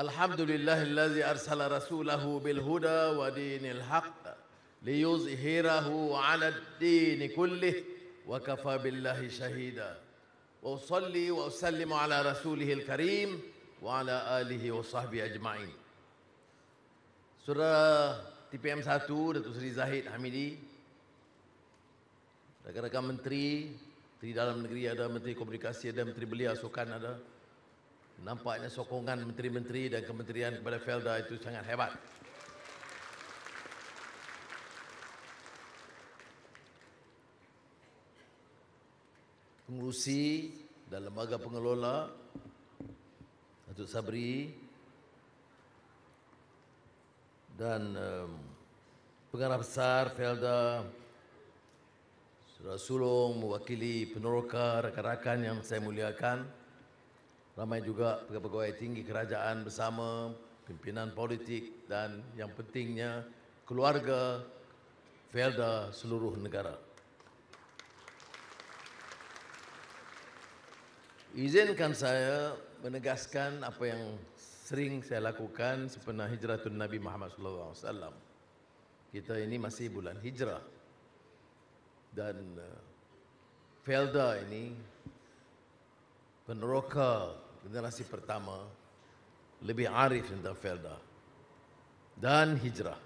الحمد لله الذي أرسل رسوله بالهدى ودين الحق ليظهره على الدين كله وكفى بالله شهيدا وأصلي وأسلم على رسوله الكريم وعلى آله وصحبه أجمعين سورة TPM 1 Datuk Seri Zahid Hamidi Rakan-rakan menteri Menteri Dalam Negeri ada Menteri Komunikasi ada Menteri Belia Sokan ada Nampaknya sokongan menteri-menteri dan kementerian kepada Felda itu sangat hebat. Pengurusi dan lembaga pengelola Datuk Sabri dan um, pengarah besar Felda Surah Sulung mewakili penerokar rakan-rakan yang saya muliakan ramai juga pegawai-pegawai tinggi kerajaan bersama pimpinan politik dan yang pentingnya keluarga Felda seluruh negara. Izinkan saya menegaskan apa yang sering saya lakukan sepanjang tu Nabi Muhammad SAW. Kita ini masih bulan hijrah. Dan uh, Felda ini peneroka generasi pertama lebih arif tentang Felda dan hijrah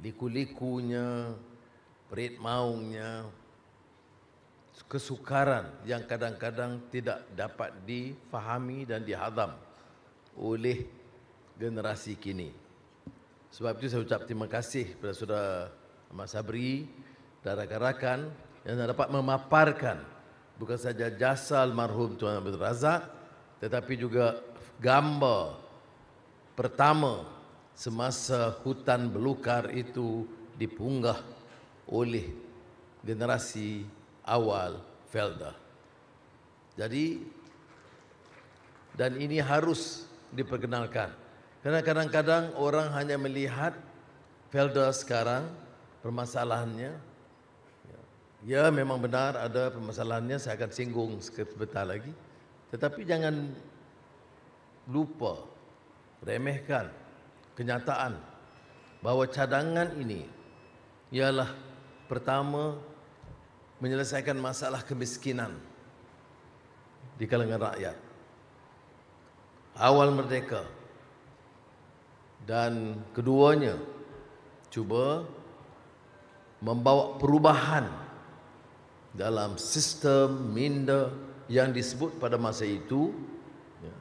liku-likunya perit maungnya kesukaran yang kadang-kadang tidak dapat difahami dan dihadam oleh generasi kini sebab itu saya ucap terima kasih kepada saudara Ahmad Sabri dan rakan-rakan yang dapat memaparkan bukan saja jasa almarhum Tuan Abdul Razak tetapi juga gambar pertama semasa hutan belukar itu dipunggah oleh generasi awal Felda. Jadi dan ini harus diperkenalkan. Karena kadang-kadang orang hanya melihat Felda sekarang permasalahannya. Ya, ya memang benar ada permasalahannya saya akan singgung sebentar lagi. Tetapi jangan lupa remehkan kenyataan bahawa cadangan ini ialah pertama menyelesaikan masalah kemiskinan di kalangan rakyat. Awal merdeka dan keduanya cuba membawa perubahan dalam sistem minda yang disebut pada masa itu ya,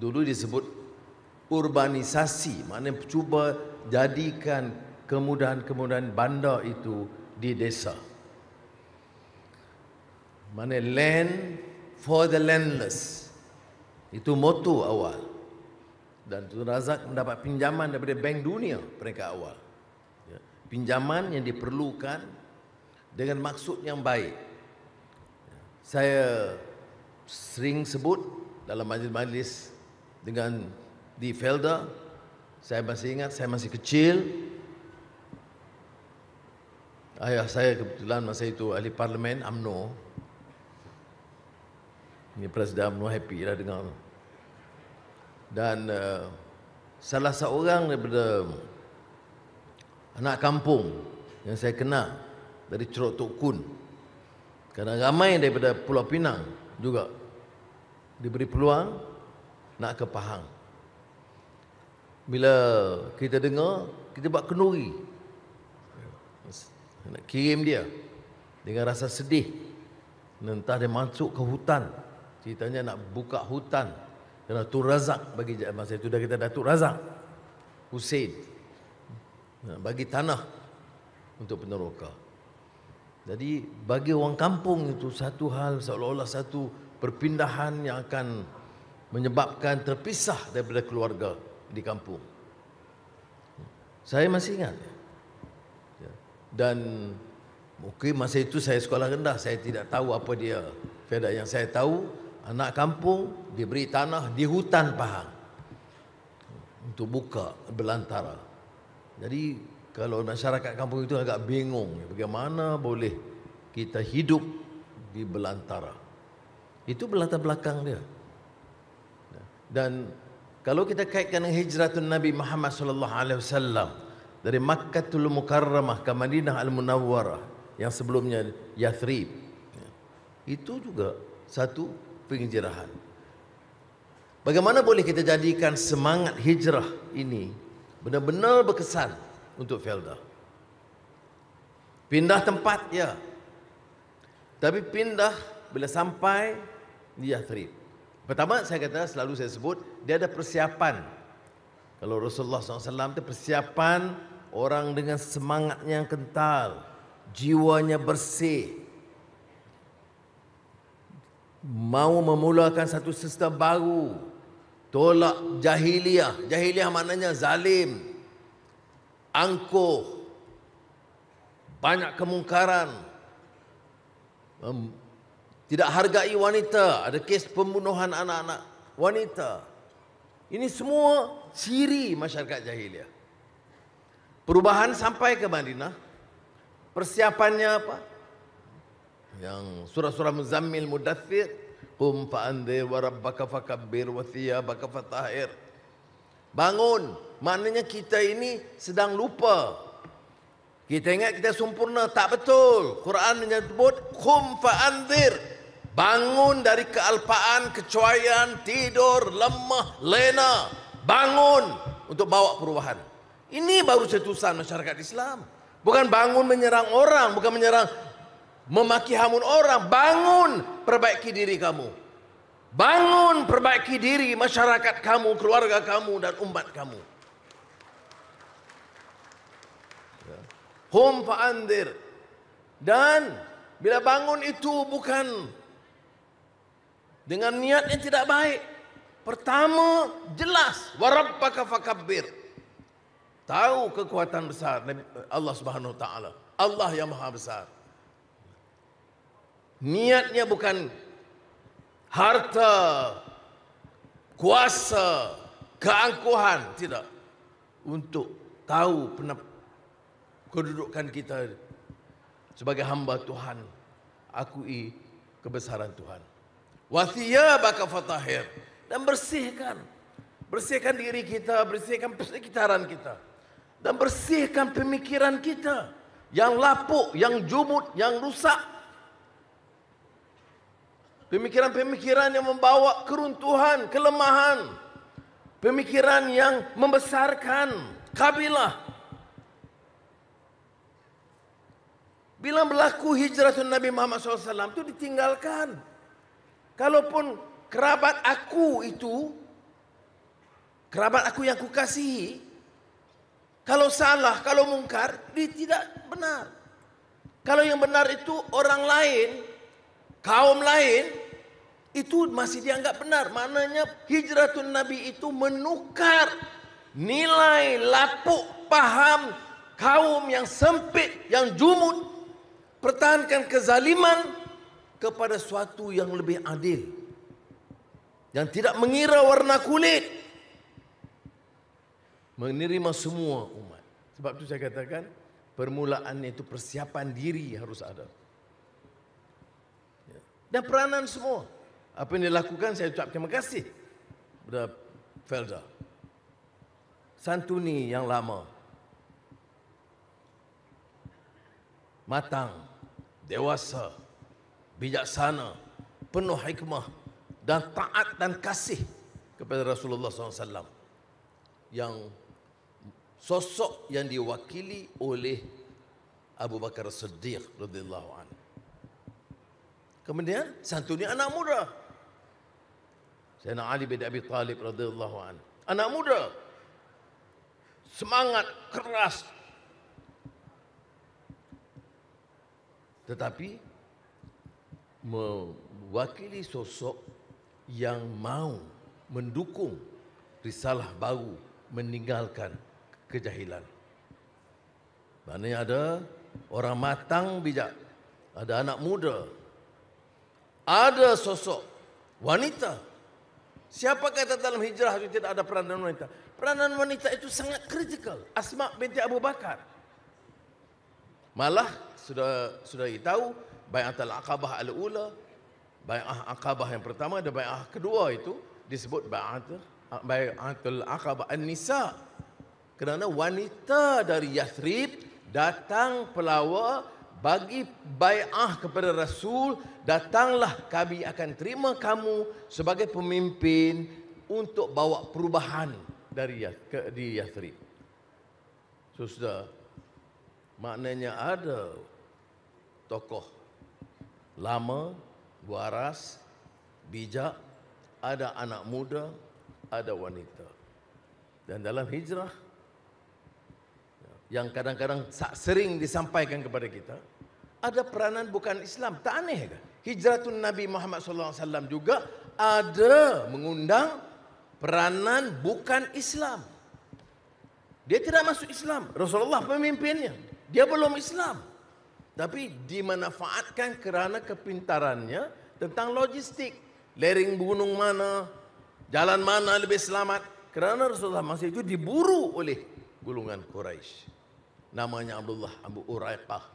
dulu disebut urbanisasi mana cuba jadikan kemudahan-kemudahan bandar itu di desa mana land for the landless itu moto awal dan tu Razak mendapat pinjaman daripada bank dunia peringkat awal ya. pinjaman yang diperlukan dengan maksud yang baik ya, saya sering sebut dalam majlis-majlis dengan di Felda. Saya masih ingat saya masih kecil. Ayah saya kebetulan masa itu ahli parlimen UMNO. Ini Presiden UMNO happy lah dengar. Dan uh, salah seorang daripada anak kampung yang saya kenal dari Cerok Tok Kun. Kerana ramai daripada Pulau Pinang juga diberi peluang nak ke Pahang. Bila kita dengar, kita buat kenduri. Nak kirim dia dengan rasa sedih. Entah dia masuk ke hutan. Ceritanya nak buka hutan. Kerana tu razak bagi masa itu dah kita Datuk Razak Hussein bagi tanah untuk peneroka. Jadi bagi orang kampung itu satu hal seolah-olah satu perpindahan yang akan menyebabkan terpisah daripada keluarga di kampung. Saya masih ingat. Ya. Dan mungkin okay, masa itu saya sekolah rendah, saya tidak tahu apa dia. Fedak yang saya tahu, anak kampung diberi tanah di hutan Pahang untuk buka belantara. Jadi kalau masyarakat kampung itu agak bingung bagaimana boleh kita hidup di belantara itu belantara belakang dia dan kalau kita kaitkan dengan hijratun Nabi Muhammad SAW alaihi wasallam dari Makkahul Mukarramah ke Madinah Al Munawwarah yang sebelumnya Yathrib itu juga satu penghijrahan bagaimana boleh kita jadikan semangat hijrah ini benar-benar berkesan untuk Felda. Pindah tempat, ya. Tapi pindah bila sampai di Yathrib. Pertama saya kata selalu saya sebut dia ada persiapan. Kalau Rasulullah SAW itu persiapan orang dengan semangatnya yang kental, jiwanya bersih, mau memulakan satu sistem baru, tolak jahiliyah. Jahiliyah maknanya zalim, angkuh, banyak kemungkaran, tidak hargai wanita, ada kes pembunuhan anak-anak wanita. Ini semua ciri masyarakat jahiliah. Perubahan sampai ke Madinah, persiapannya apa? Yang surah-surah Muzammil Mudathir, Qum fa'andir wa rabbaka fakabbir wa thiyabaka fatahir. bangun. Maknanya kita ini sedang lupa. Kita ingat kita sempurna. Tak betul. Quran menyebut, Kum fa'andir. Bangun dari kealpaan, kecuaian, tidur, lemah, lena. Bangun untuk bawa perubahan. Ini baru setusan masyarakat Islam. Bukan bangun menyerang orang. Bukan menyerang memaki hamun orang. Bangun perbaiki diri kamu. Bangun perbaiki diri masyarakat kamu, keluarga kamu dan umat kamu. hum faandir dan bila bangun itu bukan dengan niat yang tidak baik pertama jelas warabbaka fakabbir tahu kekuatan besar Allah Subhanahu wa taala Allah yang maha besar niatnya bukan harta kuasa keangkuhan tidak untuk tahu penampilan kedudukan kita sebagai hamba Tuhan akui kebesaran Tuhan. Wasiya baka fatahir dan bersihkan bersihkan diri kita, bersihkan persekitaran kita dan bersihkan pemikiran kita yang lapuk, yang jumut, yang rusak. Pemikiran-pemikiran yang membawa keruntuhan, kelemahan. Pemikiran yang membesarkan kabilah. Bila berlaku hijrah Nabi Muhammad SAW itu ditinggalkan. Kalaupun kerabat aku itu, kerabat aku yang kukasihi, kalau salah, kalau mungkar, dia tidak benar. Kalau yang benar itu orang lain, kaum lain, itu masih dianggap benar. Maknanya hijratun nabi itu menukar nilai lapuk paham kaum yang sempit, yang jumud, pertahankan kezaliman kepada suatu yang lebih adil yang tidak mengira warna kulit menerima semua umat sebab tu saya katakan permulaan itu persiapan diri harus ada ya. dan peranan semua apa yang dilakukan saya ucap terima kasih kepada Felda santuni yang lama matang dewasa, bijaksana, penuh hikmah dan taat dan kasih kepada Rasulullah SAW yang sosok yang diwakili oleh Abu Bakar Siddiq radhiyallahu anhu. Kemudian santunnya anak muda. Sayyidina Ali bin Abi Talib radhiyallahu anhu. Anak muda. Semangat keras tetapi mewakili sosok yang mau mendukung risalah baru meninggalkan kejahilan. Maknanya ada orang matang bijak, ada anak muda, ada sosok wanita. Siapa kata dalam hijrah itu tidak ada peranan wanita? Peranan wanita itu sangat kritikal. Asma binti Abu Bakar. Malah sudah sudah tahu bayat al-Aqabah al-ula, bayat al-Aqabah yang pertama dan bayat kedua itu disebut bayat bayatul Aqabah an-Nisa. Kerana wanita dari Yathrib datang pelawa bagi bayah kepada Rasul, datanglah kami akan terima kamu sebagai pemimpin untuk bawa perubahan dari di Yathrib. So, maknanya ada tokoh lama, waras, bijak, ada anak muda, ada wanita. Dan dalam hijrah yang kadang-kadang sering disampaikan kepada kita, ada peranan bukan Islam. Tak aneh hijrah Hijratun Nabi Muhammad sallallahu alaihi wasallam juga ada mengundang peranan bukan Islam. Dia tidak masuk Islam. Rasulullah pemimpinnya. Dia belum Islam. Tapi dimanfaatkan kerana kepintarannya tentang logistik. Lering gunung mana, jalan mana lebih selamat. Kerana Rasulullah masih itu diburu oleh gulungan Quraisy. Namanya Abdullah Abu Uraiqah.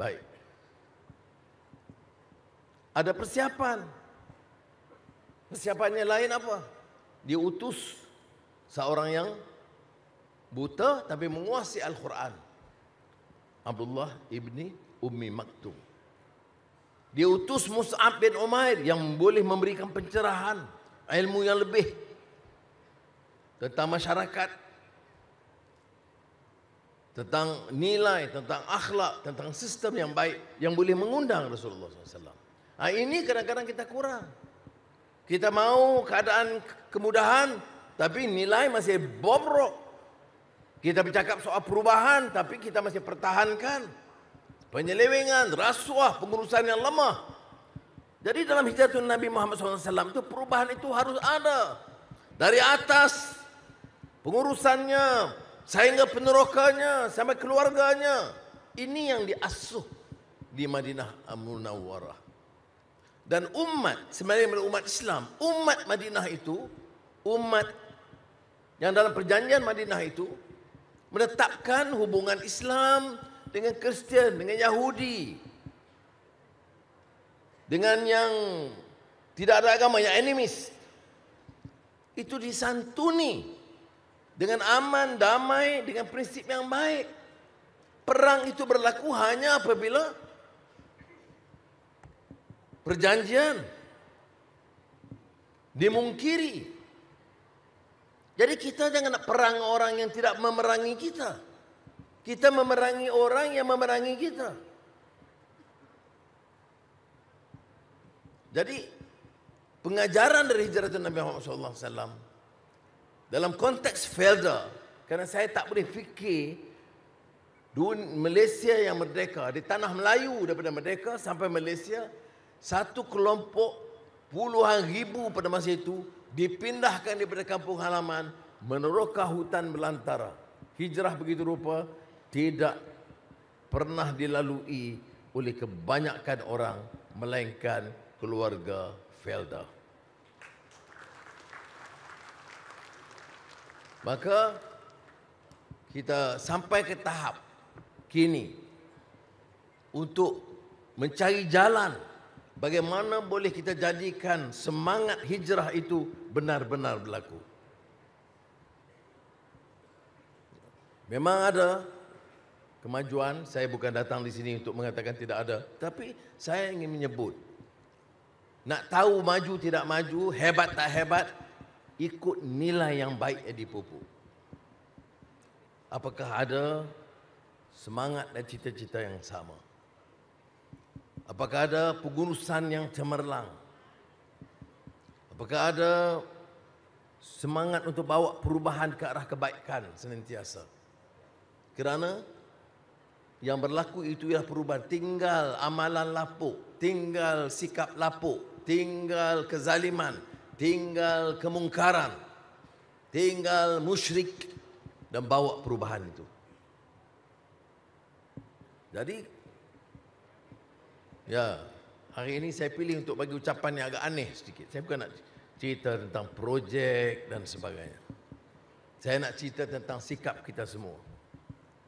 Baik. Ada persiapan. Persiapannya lain apa? Diutus seorang yang buta tapi menguasai Al-Quran. Abdullah ibni Ummi Maktum. Dia utus Mus'ab bin Umair yang boleh memberikan pencerahan ilmu yang lebih tentang masyarakat tentang nilai, tentang akhlak, tentang sistem yang baik yang boleh mengundang Rasulullah SAW. Ha, ini kadang-kadang kita kurang. Kita mau keadaan kemudahan, tapi nilai masih bobrok. Kita bercakap soal perubahan tapi kita masih pertahankan penyelewengan, rasuah, pengurusan yang lemah. Jadi dalam hijrah Nabi Muhammad SAW itu perubahan itu harus ada. Dari atas pengurusannya, sehingga penerokanya, sampai keluarganya. Ini yang diasuh di Madinah Munawwarah. Dan umat, sebenarnya umat Islam, umat Madinah itu, umat yang dalam perjanjian Madinah itu, menetapkan hubungan Islam dengan Kristian, dengan Yahudi. Dengan yang tidak ada agama, yang enemies. Itu disantuni dengan aman, damai, dengan prinsip yang baik. Perang itu berlaku hanya apabila perjanjian dimungkiri. Jadi kita jangan nak perang orang yang tidak memerangi kita. Kita memerangi orang yang memerangi kita. Jadi pengajaran dari hijrah Nabi Muhammad sallallahu dalam konteks Felda kerana saya tak boleh fikir Malaysia yang merdeka di tanah Melayu daripada merdeka sampai Malaysia satu kelompok puluhan ribu pada masa itu dipindahkan daripada kampung halaman menerokah hutan belantara hijrah begitu rupa tidak pernah dilalui oleh kebanyakan orang melainkan keluarga Felda maka kita sampai ke tahap kini untuk mencari jalan bagaimana boleh kita jadikan semangat hijrah itu benar-benar berlaku. Memang ada kemajuan, saya bukan datang di sini untuk mengatakan tidak ada, tapi saya ingin menyebut nak tahu maju tidak maju, hebat tak hebat, ikut nilai yang baik Edi Pupu. Apakah ada semangat dan cita-cita yang sama? Apakah ada pengurusan yang cemerlang? Apakah ada semangat untuk bawa perubahan ke arah kebaikan senantiasa? Kerana yang berlaku itu ialah perubahan tinggal amalan lapuk, tinggal sikap lapuk, tinggal kezaliman, tinggal kemungkaran, tinggal musyrik dan bawa perubahan itu. Jadi ya, hari ini saya pilih untuk bagi ucapan yang agak aneh sedikit. Saya bukan nak cerita tentang projek dan sebagainya. Saya nak cerita tentang sikap kita semua.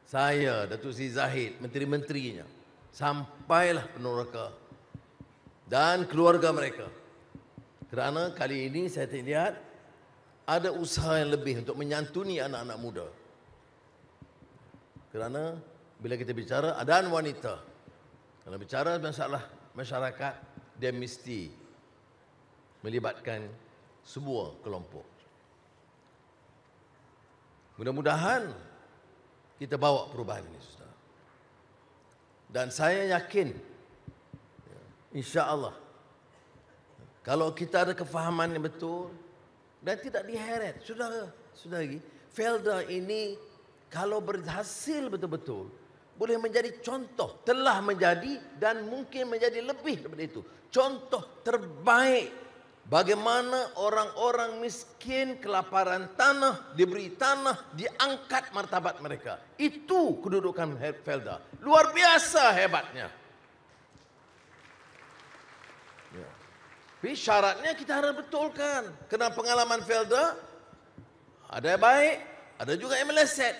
Saya, Datuk Si Zahid, menteri-menterinya, sampailah peneroka dan keluarga mereka. Kerana kali ini saya tak lihat ada usaha yang lebih untuk menyantuni anak-anak muda. Kerana bila kita bicara adan wanita, kalau bicara masalah masyarakat, dia mesti melibatkan semua kelompok. Mudah-mudahan kita bawa perubahan ini, Ustaz. Dan saya yakin, ya, insya Allah, kalau kita ada kefahaman yang betul dan tidak diheret, sudah, sudah lagi, Felda ini kalau berhasil betul-betul boleh menjadi contoh, telah menjadi dan mungkin menjadi lebih daripada itu. Contoh terbaik Bagaimana orang-orang miskin kelaparan tanah diberi tanah diangkat martabat mereka. Itu kedudukan Felda. Luar biasa hebatnya. Ya. Tapi syaratnya kita harus betulkan. Kena pengalaman Felda. Ada yang baik, ada juga yang meleset.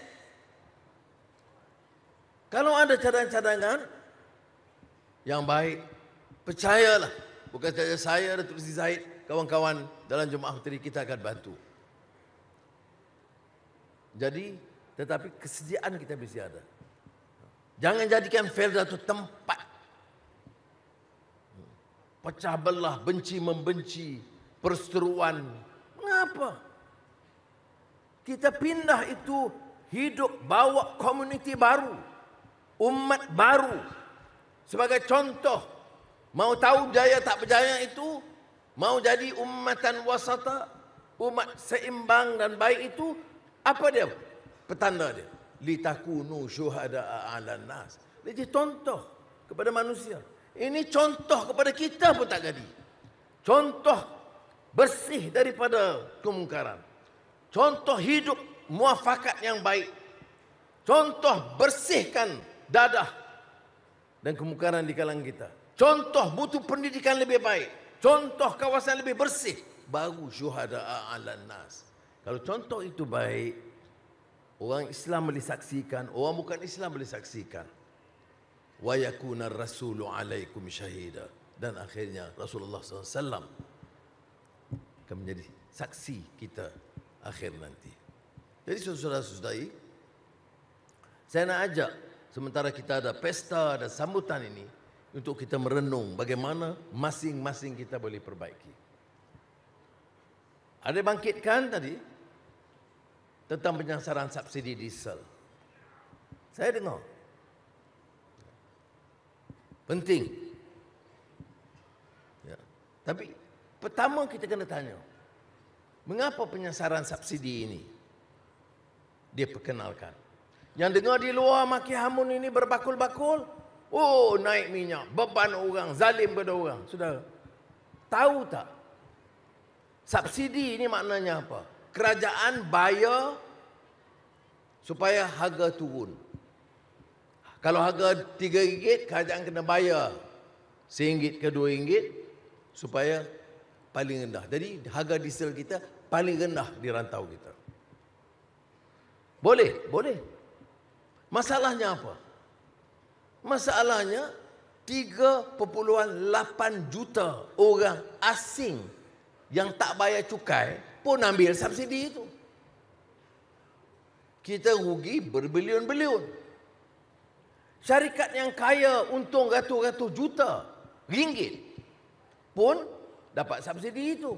Kalau ada cadangan-cadangan yang baik, percayalah. Bukan saja saya, Datuk Zaid, kawan-kawan dalam jemaah putri kita akan bantu. Jadi, tetapi kesediaan kita mesti ada. Jangan jadikan fail itu tempat. Pecah belah, benci membenci, perseteruan. Mengapa? Kita pindah itu hidup bawa komuniti baru. Umat baru. Sebagai contoh, mau tahu jaya tak berjaya itu, Mau jadi ummatan wasata, umat seimbang dan baik itu apa dia? Petanda dia. Litakunu syuhada ala nas. Dia jadi contoh kepada manusia. Ini contoh kepada kita pun tak jadi. Contoh bersih daripada kemungkaran. Contoh hidup muafakat yang baik. Contoh bersihkan dadah dan kemungkaran di kalangan kita. Contoh butuh pendidikan lebih baik. Contoh kawasan lebih bersih baru syuhada'a 'alan nas. Kalau contoh itu baik, orang Islam boleh saksikan, orang bukan Islam boleh saksikan. Wa yakuna ar-rasulu 'alaikum syahida. Dan akhirnya Rasulullah SAW akan menjadi saksi kita akhir nanti. Jadi saudara-saudari, saya nak ajak sementara kita ada pesta dan sambutan ini, untuk kita merenung bagaimana masing-masing kita boleh perbaiki. Ada bangkitkan tadi tentang penyasaran subsidi diesel. Saya dengar. Penting. Ya. Tapi pertama kita kena tanya. Mengapa penyasaran subsidi ini dia perkenalkan? Yang dengar di luar maki hamun ini berbakul-bakul. Oh naik minyak Beban orang Zalim pada orang Saudara Tahu tak Subsidi ini maknanya apa Kerajaan bayar Supaya harga turun Kalau harga tiga ringgit Kerajaan kena bayar RM1 ke RM2 Supaya paling rendah Jadi harga diesel kita Paling rendah di rantau kita Boleh? Boleh Masalahnya apa? Masalahnya 3.8 juta orang asing yang tak bayar cukai pun ambil subsidi itu. Kita rugi berbilion-bilion. Syarikat yang kaya untung ratus-ratus juta ringgit pun dapat subsidi itu.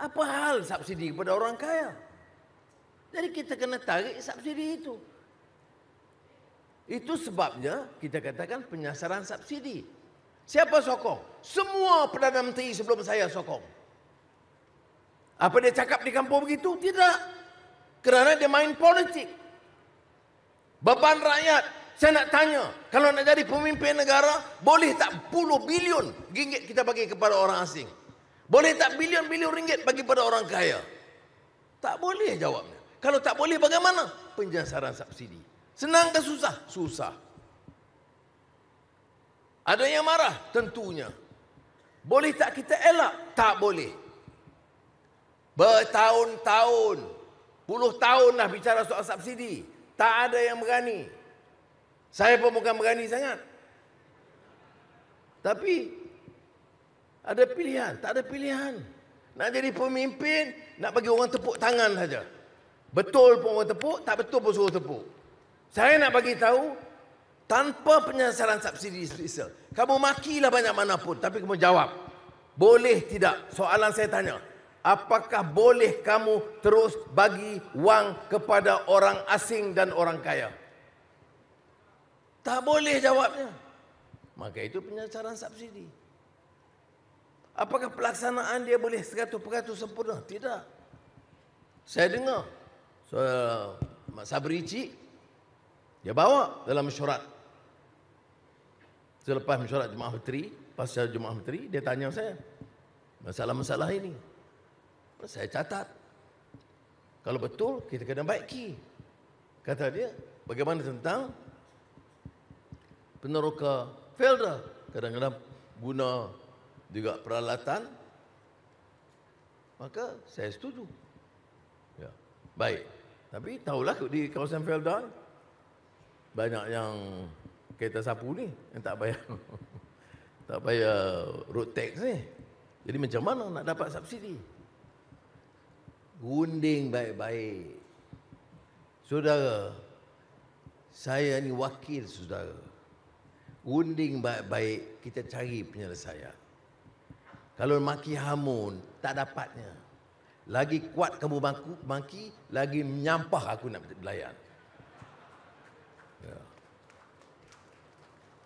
Apa hal subsidi kepada orang kaya? Jadi kita kena tarik subsidi itu. Itu sebabnya kita katakan penyasaran subsidi. Siapa sokong? Semua Perdana Menteri sebelum saya sokong. Apa dia cakap di kampung begitu? Tidak. Kerana dia main politik. Beban rakyat. Saya nak tanya. Kalau nak jadi pemimpin negara, boleh tak puluh bilion ringgit kita bagi kepada orang asing? Boleh tak bilion-bilion ringgit bagi kepada orang kaya? Tak boleh jawabnya. Kalau tak boleh bagaimana? Penjasaran subsidi. Senang ke susah? Susah. Ada yang marah? Tentunya. Boleh tak kita elak? Tak boleh. Bertahun-tahun. Puluh tahun dah bicara soal subsidi. Tak ada yang berani. Saya pun bukan berani sangat. Tapi ada pilihan, tak ada pilihan. Nak jadi pemimpin, nak bagi orang tepuk tangan saja. Betul pun orang tepuk, tak betul pun suruh tepuk. Saya nak bagi tahu tanpa penyasaran subsidi diesel. Kamu makilah banyak mana pun tapi kamu jawab. Boleh tidak? Soalan saya tanya. Apakah boleh kamu terus bagi wang kepada orang asing dan orang kaya? Tak boleh jawabnya. Maka itu penyasaran subsidi. Apakah pelaksanaan dia boleh 100% sempurna? Tidak. Saya dengar. So, Mak Sabri Cik, dia bawa dalam mesyuarat. Selepas mesyuarat Jumaat Menteri, pasca Jumaat Menteri, dia tanya saya, masalah-masalah ini. Saya catat. Kalau betul, kita kena baiki. Kata dia, bagaimana tentang peneroka Felda? Kadang-kadang guna juga peralatan. Maka saya setuju. Ya. Baik. Tapi tahulah di kawasan Felda, banyak yang kereta sapu ni yang tak bayar tak bayar road tax ni. Jadi macam mana nak dapat subsidi? Gunding baik-baik. Saudara, saya ni wakil saudara. Gunding baik-baik, kita cari penyelesaian. Kalau maki hamun, tak dapatnya. Lagi kuat kamu maki, lagi menyampah aku nak belayar.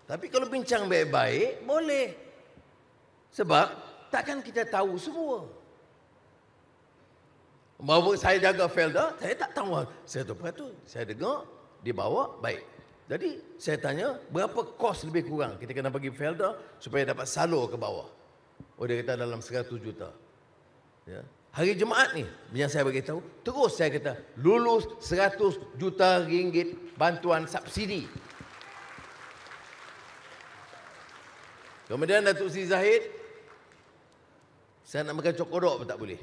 Tapi kalau bincang baik-baik, boleh. Sebab takkan kita tahu semua. Bawa saya jaga Felda, saya tak tahu. Saya tu tu, saya dengar, dia bawa, baik. Jadi saya tanya, berapa kos lebih kurang kita kena bagi Felda supaya dapat salur ke bawah? Oh dia kata dalam 100 juta. Ya. Hari Jumaat ni, yang saya bagi tahu terus saya kata, lulus 100 juta ringgit bantuan subsidi Kemudian Datuk Si Zahid saya nak makan cokodok pun tak boleh.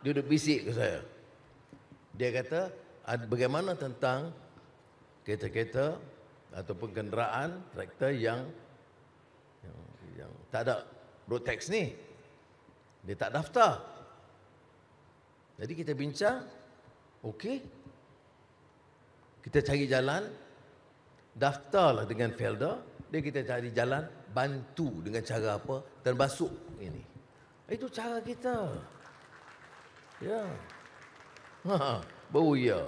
Dia duduk bisik ke saya. Dia kata, bagaimana tentang kereta-kereta ataupun kenderaan traktor yang, yang, yang tak ada road tax ni. Dia tak daftar. Jadi kita bincang, okey. Kita cari jalan, daftarlah dengan Felda. Dia kita cari jalan, bantu dengan cara apa termasuk ini itu cara kita ya ha, baru ya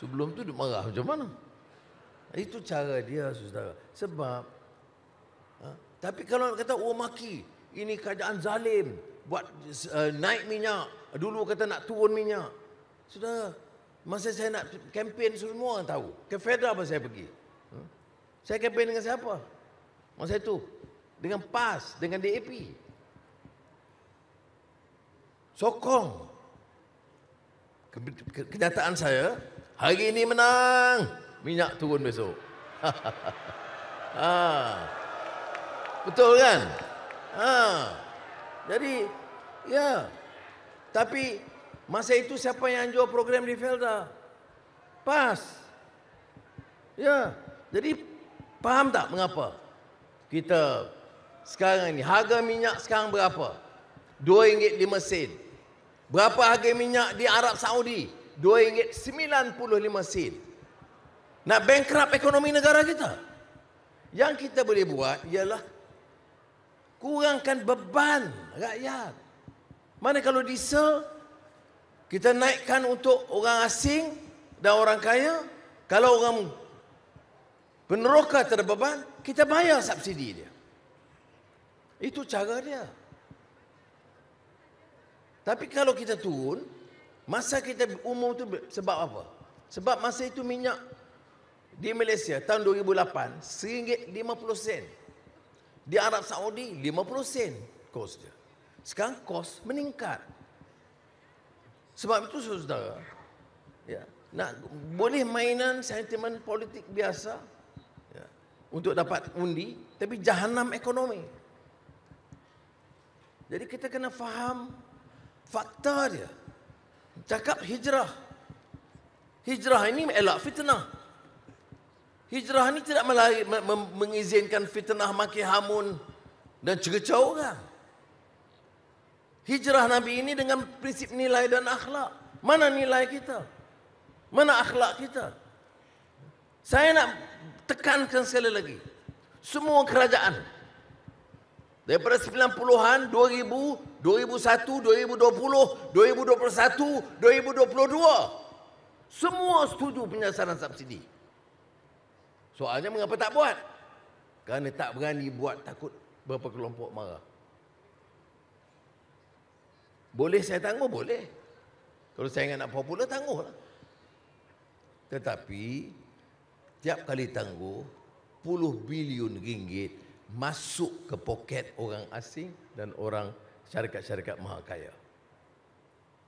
sebelum tu dia marah macam mana itu cara dia saudara sebab ha, tapi kalau kata orang maki ini keadaan zalim buat uh, naik minyak dulu kata nak turun minyak saudara masa saya nak kempen semua orang tahu ke federal apa saya pergi hmm? saya kempen dengan siapa? Masa itu dengan PAS, dengan DAP. Sokong. Kenyataan saya, hari ini menang, minyak turun besok. Ha. Betul kan? Ha. Jadi, ya. Tapi, masa itu siapa yang jual program di Felda? PAS. Ya. Jadi, faham tak Mengapa? kita sekarang ni harga minyak sekarang berapa? 2 ringgit 5 sen. Berapa harga minyak di Arab Saudi? 2 ringgit 95 sen. Nak bankrupt ekonomi negara kita. Yang kita boleh buat ialah kurangkan beban rakyat. Mana kalau diesel kita naikkan untuk orang asing dan orang kaya, kalau orang peneroka terbeban, kita bayar subsidi dia. Itu cara dia. Tapi kalau kita turun, masa kita umur tu sebab apa? Sebab masa itu minyak di Malaysia tahun 2008 RM1.50 Di Arab Saudi 50 sen kos dia. Sekarang kos meningkat. Sebab itu saudara, ya, nak boleh mainan sentimen politik biasa untuk dapat undi tapi jahanam ekonomi jadi kita kena faham fakta dia cakap hijrah hijrah ini elak fitnah hijrah ini tidak mengizinkan fitnah maki hamun dan cerca orang hijrah nabi ini dengan prinsip nilai dan akhlak mana nilai kita mana akhlak kita saya nak tekankan sekali lagi semua kerajaan daripada 90-an 2000 2001 2020 2021 2022 semua setuju penyasaran subsidi soalnya mengapa tak buat kerana tak berani buat takut berapa kelompok marah boleh saya tangguh boleh kalau saya nak popular tangguhlah tetapi Setiap kali tangguh puluh bilion ringgit masuk ke poket orang asing dan orang syarikat-syarikat maha kaya.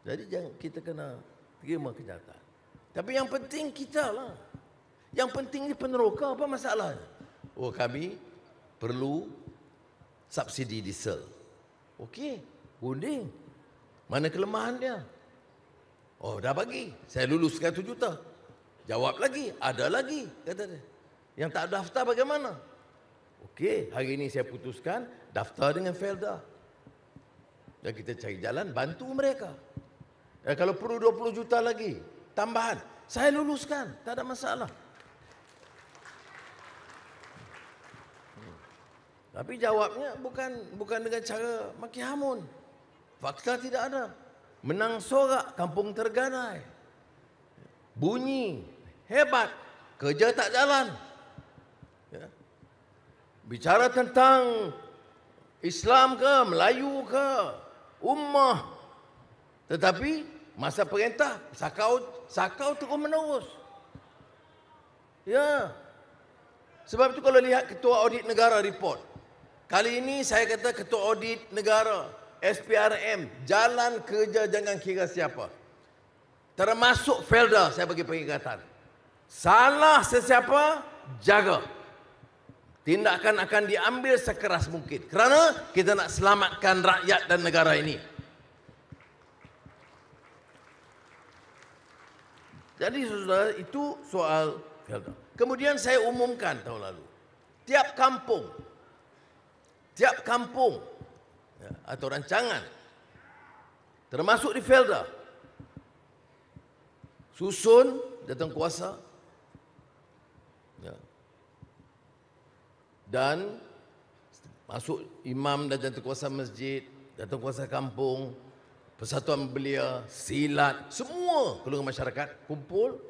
Jadi jangan kita kena terima kenyataan. Tapi yang penting kita lah. Yang penting ni peneroka apa masalahnya? Oh kami perlu subsidi diesel. Okey, gunding. Mana kelemahan dia? Oh dah bagi. Saya luluskan 1 juta. Jawab lagi, ada lagi kata dia. Yang tak daftar bagaimana? Okey, hari ini saya putuskan daftar dengan Felda. Dan kita cari jalan bantu mereka. Eh, kalau perlu 20 juta lagi tambahan, saya luluskan, tak ada masalah. Hmm. Tapi jawabnya bukan bukan dengan cara maki hamun. Fakta tidak ada. Menang sorak kampung terganai. Bunyi hebat, kerja tak jalan. Ya. Bicara tentang Islam ke, Melayu ke, ummah. Tetapi masa perintah sakau sakau tu kau menerus. Ya. Sebab itu kalau lihat ketua audit negara report. Kali ini saya kata ketua audit negara SPRM jalan kerja jangan kira siapa. Termasuk Felda saya bagi peringatan. Salah sesiapa jaga. Tindakan akan diambil sekeras mungkin. Kerana kita nak selamatkan rakyat dan negara ini. Jadi saudara itu soal Kemudian saya umumkan tahun lalu. Tiap kampung. Tiap kampung. Ya, atau rancangan. Termasuk di Felda. Susun datang kuasa. dan masuk imam dan jantung kuasa masjid, jantung kuasa kampung, persatuan belia, silat, semua keluarga masyarakat kumpul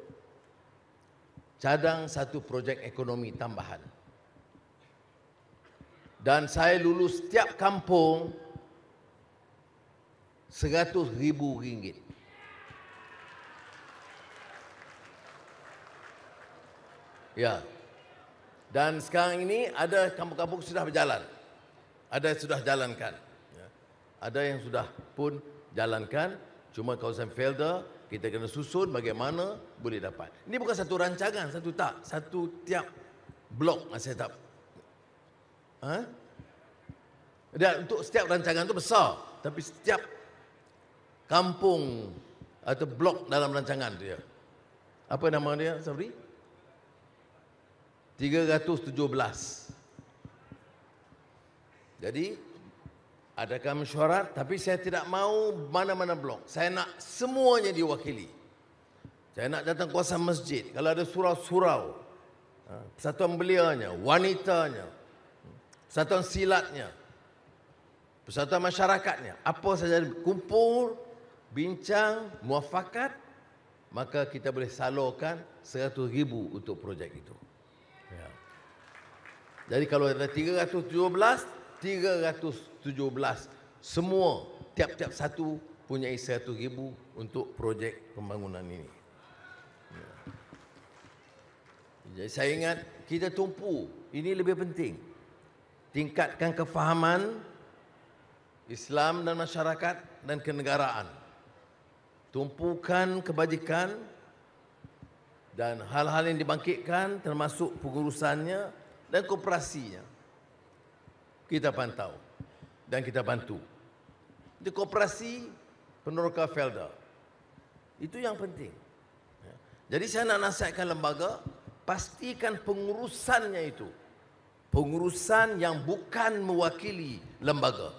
cadang satu projek ekonomi tambahan. Dan saya lulus setiap kampung seratus ribu ringgit. Ya, dan sekarang ini ada kampung-kampung sudah berjalan. Ada yang sudah jalankan. Ya. Ada yang sudah pun jalankan. Cuma kawasan Felda kita kena susun bagaimana boleh dapat. Ini bukan satu rancangan, satu tak. Satu tiap blok masih tak. Ha? untuk setiap rancangan itu besar. Tapi setiap kampung atau blok dalam rancangan itu dia. Apa nama dia, Sabri? Sabri? 317. Jadi adakah mesyuarat tapi saya tidak mau mana-mana blok. Saya nak semuanya diwakili. Saya nak datang kuasa masjid. Kalau ada surau-surau, ha, satu belianya, wanitanya, satu silatnya, satu masyarakatnya, apa saja kumpul, bincang, muafakat, maka kita boleh salurkan 100 ribu untuk projek itu. Jadi kalau ada 317, 317 semua tiap-tiap satu punya 1000 untuk projek pembangunan ini. Ya. Jadi saya ingat kita tumpu, ini lebih penting. Tingkatkan kefahaman Islam dan masyarakat dan kenegaraan. Tumpukan kebajikan dan hal-hal yang dibangkitkan termasuk pengurusannya, dan kooperasinya kita pantau dan kita bantu. Di kooperasi penerka Felda. Itu yang penting. Ya. Jadi saya nak nasihatkan lembaga, pastikan pengurusannya itu. Pengurusan yang bukan mewakili lembaga.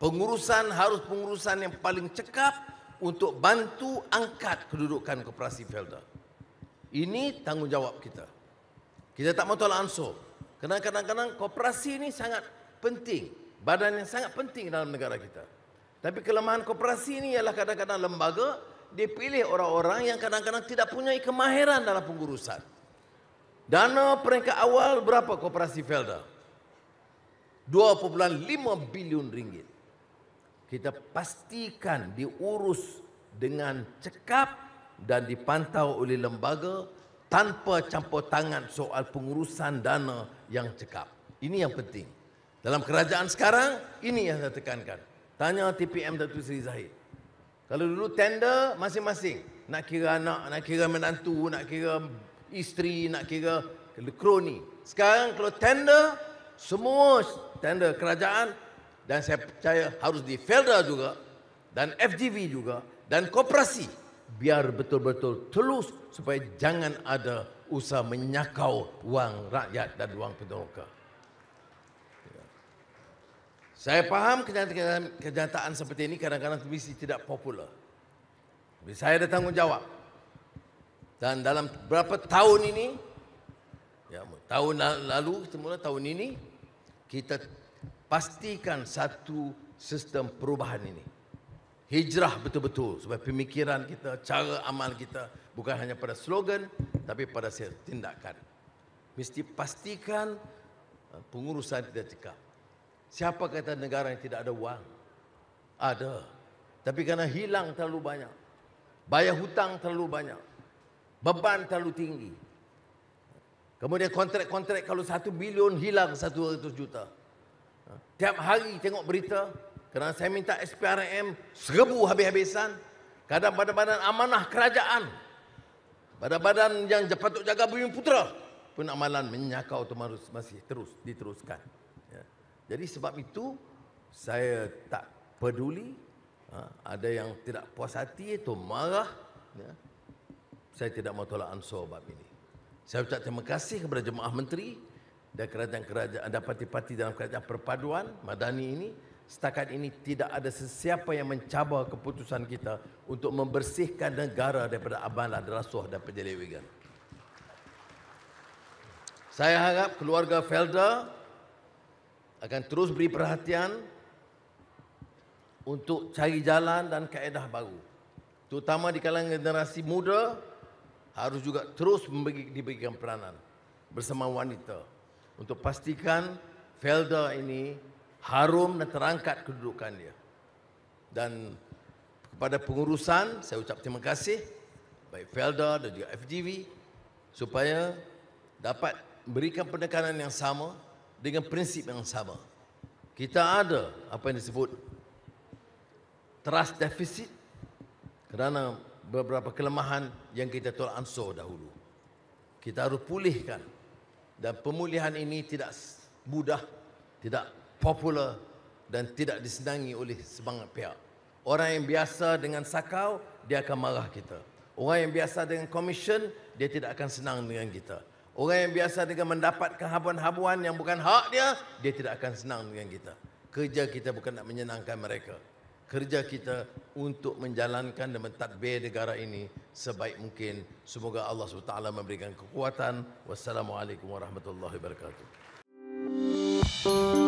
Pengurusan harus pengurusan yang paling cekap untuk bantu angkat kedudukan kooperasi Felda. Ini tanggungjawab kita. Kita tak mahu tolak ansur. Kadang-kadang koperasi ini sangat penting. Badan yang sangat penting dalam negara kita. Tapi kelemahan koperasi ini ialah kadang-kadang lembaga dipilih orang-orang yang kadang-kadang tidak punya kemahiran dalam pengurusan. Dana peringkat awal berapa koperasi Felda? 2.5 bilion ringgit. Kita pastikan diurus dengan cekap dan dipantau oleh lembaga tanpa campur tangan soal pengurusan dana yang cekap. Ini yang penting. Dalam kerajaan sekarang, ini yang saya tekankan. Tanya TPM Datuk Seri Zahid. Kalau dulu tender masing-masing. Nak kira anak, nak kira menantu, nak kira isteri, nak kira kroni. Sekarang kalau tender, semua tender kerajaan dan saya percaya harus di Felda juga dan FGV juga dan koperasi biar betul-betul telus supaya jangan ada usaha menyakau wang rakyat dan wang penderoka. Ya. Saya faham kenyataan, kenyataan seperti ini kadang-kadang komisi tidak popular. Tapi saya ada tanggungjawab. Dan dalam berapa tahun ini, ya, tahun lalu, semula tahun ini, kita pastikan satu sistem perubahan ini hijrah betul-betul supaya pemikiran kita, cara amal kita bukan hanya pada slogan tapi pada tindakan. Mesti pastikan eh, pengurusan kita cekap. Siapa kata negara yang tidak ada wang? Ada. Tapi kerana hilang terlalu banyak. Bayar hutang terlalu banyak. Beban terlalu tinggi. Kemudian kontrak-kontrak kalau satu bilion hilang satu ratus juta. Eh, tiap hari tengok berita, kerana saya minta SPRM serbu habis-habisan. Kadang badan-badan amanah kerajaan. Badan-badan yang patut jaga bumi putera. Pun amalan menyakau itu masih terus diteruskan. Ya. Jadi sebab itu saya tak peduli. Ha, ada yang tidak puas hati itu marah. Ya. Saya tidak mahu tolak ansur bab ini. Saya ucap terima kasih kepada jemaah menteri dan kerajaan-kerajaan ada parti-parti dalam kerajaan perpaduan madani ini setakat ini tidak ada sesiapa yang mencabar keputusan kita untuk membersihkan negara daripada abalah rasuah dan penyelewengan. Saya harap keluarga Felda akan terus beri perhatian untuk cari jalan dan kaedah baru. Terutama di kalangan generasi muda harus juga terus memberi, diberikan peranan bersama wanita untuk pastikan Felda ini harum dan terangkat kedudukan dia. Dan kepada pengurusan saya ucap terima kasih baik Felda dan juga FGV supaya dapat berikan penekanan yang sama dengan prinsip yang sama. Kita ada apa yang disebut trust deficit kerana beberapa kelemahan yang kita tolak ansur dahulu. Kita harus pulihkan dan pemulihan ini tidak mudah, tidak popular dan tidak disenangi oleh sebanyak pihak. Orang yang biasa dengan sakau, dia akan marah kita. Orang yang biasa dengan komisen, dia tidak akan senang dengan kita. Orang yang biasa dengan mendapatkan habuan-habuan yang bukan hak dia, dia tidak akan senang dengan kita. Kerja kita bukan nak menyenangkan mereka. Kerja kita untuk menjalankan dan mentadbir negara ini sebaik mungkin. Semoga Allah SWT memberikan kekuatan. Wassalamualaikum warahmatullahi wabarakatuh. Thank you.